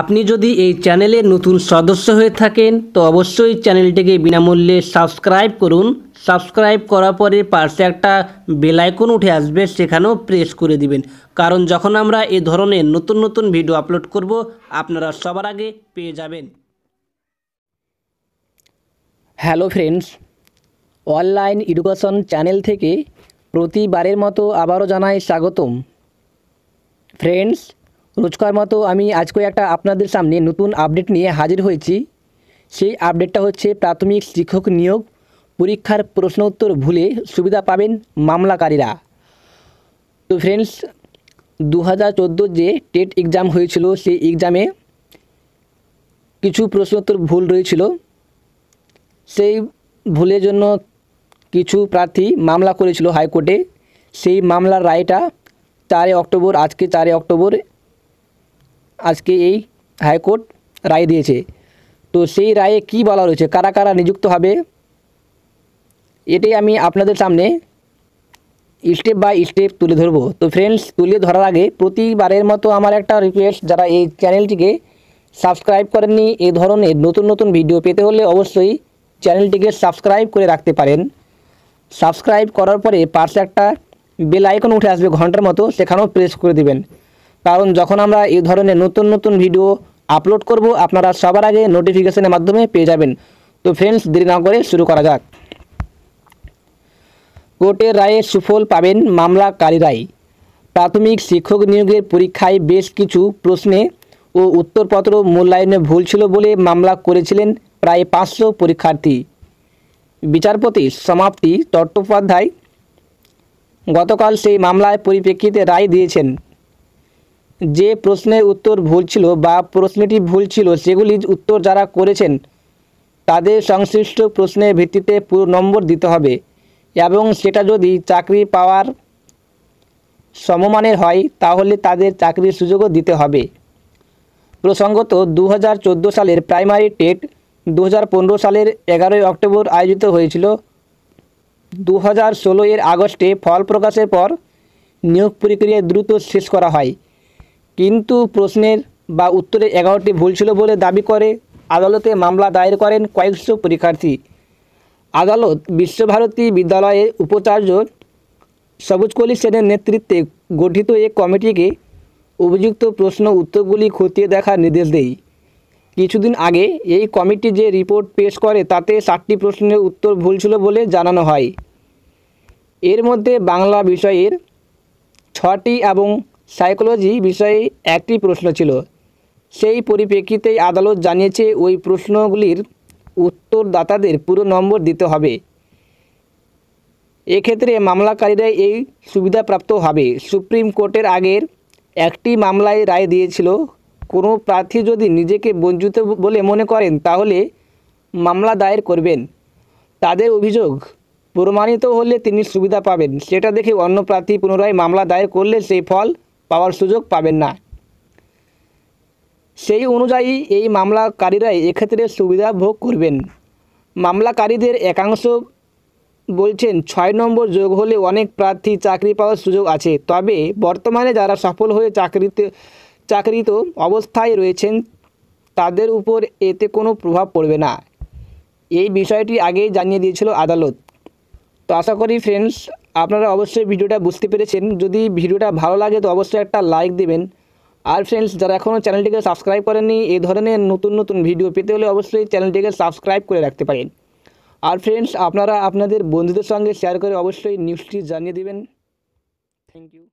আপনি যদি এই চ্যানেলের নতুন সদস্য হয়ে থাকেন তো অবশ্যই চ্যানেলটিকে বিনামূল্যে সাবস্ক্রাইব করুন সাবস্ক্রাইব করার পরে পাশে একটা বেলাইকন উঠে আসবে সেখানেও প্রেস করে দিবেন কারণ যখন আমরা এ ধরনের নতুন নতুন ভিডিও আপলোড করব আপনারা সবার আগে পেয়ে যাবেন hello friends online education channel থেকে প্রতিবারের মতো আবারও জানাই স্বাগতম ফ্রেন্ডস রোজকার মতো আমি আজকে একটা আপনাদের সামনে নতুন আপডেট নিয়ে হাজির হয়েছি সেই আপডেটটা হচ্ছে প্রাথমিক শিক্ষক নিয়োগ পরীক্ষার প্রশ্ন উত্তর ভুলে সুবিধা পাবেন মামলাকারীরা তো ফ্রেন্ডস দু হাজার যে টেট এক্সাম হয়েছিল সেই এক্সামে কিছু প্রশ্নোত্তর ভুল রয়েছিল সেই ভুলের জন্য কিছু প্রার্থী মামলা করেছিল হাইকোর্টে সেই মামলার রায়টা চারই অক্টোবর আজকে চারই অক্টোবর আজকে এই হাইকোর্ট রায় দিয়েছে তো সেই রায়ে কি বলা রয়েছে কারা কারা নিযুক্ত হবে এটাই আমি আপনাদের সামনে স্টেপ বাই স্টেপ তুলে ধরবো তো ফ্রেন্ডস তুলে ধরার আগে প্রতিবারের মতো আমার একটা রিকোয়েস্ট যারা এই চ্যানেলটিকে সাবস্ক্রাইব করেননি এ ধরনের নতুন নতুন ভিডিও পেতে হলে অবশ্যই চ্যানেলটিকে সাবস্ক্রাইব করে রাখতে পারেন সাবস্ক্রাইব করার পরে পাশে একটা বেল আইকন উঠে আসবে ঘন্টার মতো সেখানেও প্রেস করে দেবেন কারণ যখন আমরা এই ধরনের নতুন নতুন ভিডিও আপলোড করব আপনারা সবার আগে নোটিফিকেশনের মাধ্যমে পেয়ে যাবেন তো ফ্রেন্ডস দেরি না করে শুরু করা যাক কোর্টের রায়ে সুফল পাবেন রায় প্রাথমিক শিক্ষক নিয়োগের পরীক্ষায় বেশ কিছু প্রশ্নে ও উত্তরপত্র মূল্যায়নে ভুল ছিল বলে মামলা করেছিলেন প্রায় পাঁচশো পরীক্ষার্থী বিচারপতি সমাপ্তি চট্টোপাধ্যায় গতকাল সেই মামলায় পরিপ্রেক্ষিতে রায় দিয়েছেন যে প্রশ্নের উত্তর ভুল ছিল বা প্রশ্নটি ভুল ছিল সেগুলি উত্তর যারা করেছেন তাদের সংশ্লিষ্ট প্রশ্নের ভিত্তিতে পুরো নম্বর দিতে হবে এবং সেটা যদি চাকরি পাওয়ার সমমানের হয় তাহলে তাদের চাকরির সুযোগও দিতে হবে প্রসঙ্গত দু সালের প্রাইমারি টেট দু সালের এগারোই অক্টোবর আয়োজিত হয়েছিল দু হাজার এর আগস্টে ফল প্রকাশের পর নিয়োগ প্রক্রিয়া দ্রুত শেষ করা হয় কিন্তু প্রশ্নের বা উত্তরে এগারোটি ভুল ছিল বলে দাবি করে আদালতে মামলা দায়ের করেন কয়েকশো পরীক্ষার্থী আদালত বিশ্বভারতী বিদ্যালয়ের উপাচার্য সবুজকলি সেনের নেতৃত্বে গঠিত এক কমিটিকে অভিযুক্ত প্রশ্ন উত্তরগুলি খতিয়ে দেখার নির্দেশ দেয় কিছুদিন আগে এই কমিটি যে রিপোর্ট পেশ করে তাতে সাতটি প্রশ্নের উত্তর ভুল ছিল বলে জানানো হয় এর মধ্যে বাংলা বিষয়ের ছটি এবং সাইকোলজি বিষয়ে একটি প্রশ্ন ছিল সেই পরিপ্রেক্ষিতেই আদালত জানিয়েছে ওই প্রশ্নগুলির উত্তরদাতাদের পুরো নম্বর দিতে হবে এক্ষেত্রে মামলাকারীরা এই সুবিধাপ্রাপ্ত হবে সুপ্রিম কোর্টের আগের একটি মামলায় রায় দিয়েছিল কোনো প্রার্থী যদি নিজেকে বঞ্চিত বলে মনে করেন তাহলে মামলা দায়ের করবেন তাদের অভিযোগ প্রমাণিত হলে তিনি সুবিধা পাবেন সেটা দেখে অন্য প্রার্থী পুনরায় মামলা দায়ের করলে সেই ফল পাওয়ার সুযোগ পাবেন না সেই অনুযায়ী এই মামলাকারীরাই এক্ষেত্রে সুবিধা ভোগ করবেন মামলাকারীদের একাংশ বলছেন ছয় নম্বর যোগ হলে অনেক প্রার্থী চাকরি পাওয়ার সুযোগ আছে তবে বর্তমানে যারা সফল হয়ে চাকরিতে চাকরিত অবস্থায় রয়েছেন তাদের উপর এতে কোনো প্রভাব পড়বে না এই বিষয়টি আগেই জানিয়ে দিয়েছিল আদালত তো আশা করি ফ্রেন্ডস আপনারা অবশ্যই ভিডিওটা বুঝতে পেরেছেন যদি ভিডিওটা ভালো লাগে তো অবশ্যই একটা লাইক দেবেন আর ফ্রেন্ডস যারা এখনও চ্যানেলটিকে সাবস্ক্রাইব করেননি এই ধরনের নতুন নতুন ভিডিও পেতে হলে অবশ্যই চ্যানেলটিকে সাবস্ক্রাইব করে রাখতে পারেন আর ফ্রেন্ডস আপনারা আপনাদের বন্ধুদের সঙ্গে শেয়ার করে অবশ্যই নিউজটি জানিয়ে দেবেন থ্যাংক ইউ